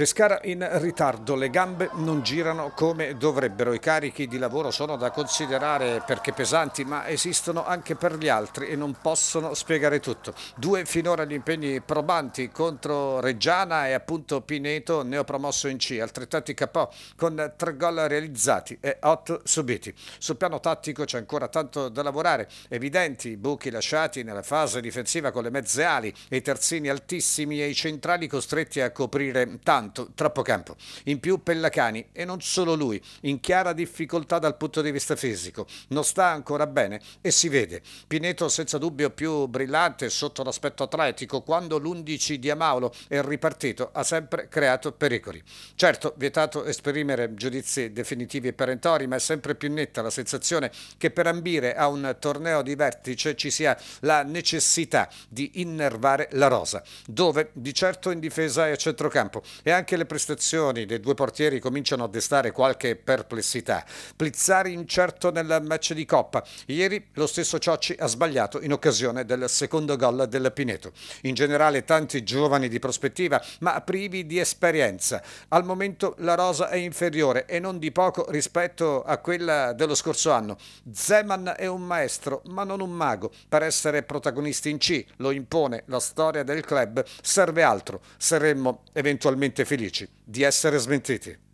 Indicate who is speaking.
Speaker 1: Pescara in ritardo, le gambe non girano come dovrebbero, i carichi di lavoro sono da considerare perché pesanti ma esistono anche per gli altri e non possono spiegare tutto. Due finora gli impegni probanti contro Reggiana e appunto Pineto, neopromosso in C, altrettanti capò con tre gol realizzati e otto subiti. Sul piano tattico c'è ancora tanto da lavorare, evidenti i buchi lasciati nella fase difensiva con le mezze ali, i terzini altissimi e i centrali costretti a coprire tanto tanto, troppo campo. In più Pellacani, e non solo lui, in chiara difficoltà dal punto di vista fisico, non sta ancora bene e si vede. Pineto senza dubbio più brillante sotto l'aspetto atletico, quando l'11 di Amaulo è ripartito ha sempre creato pericoli. Certo, vietato esprimere giudizi definitivi e perentori, ma è sempre più netta la sensazione che per ambire a un torneo di vertice ci sia la necessità di innervare la rosa, dove di certo in difesa e a centrocampo e anche anche le prestazioni dei due portieri cominciano a destare qualche perplessità. Plizzari incerto nel match di Coppa. Ieri lo stesso Ciocci ha sbagliato in occasione del secondo gol del Pineto. In generale tanti giovani di prospettiva ma privi di esperienza. Al momento la rosa è inferiore e non di poco rispetto a quella dello scorso anno. Zeman è un maestro ma non un mago. Per essere protagonisti in C lo impone la storia del club serve altro. Saremmo eventualmente felici di essere smentiti.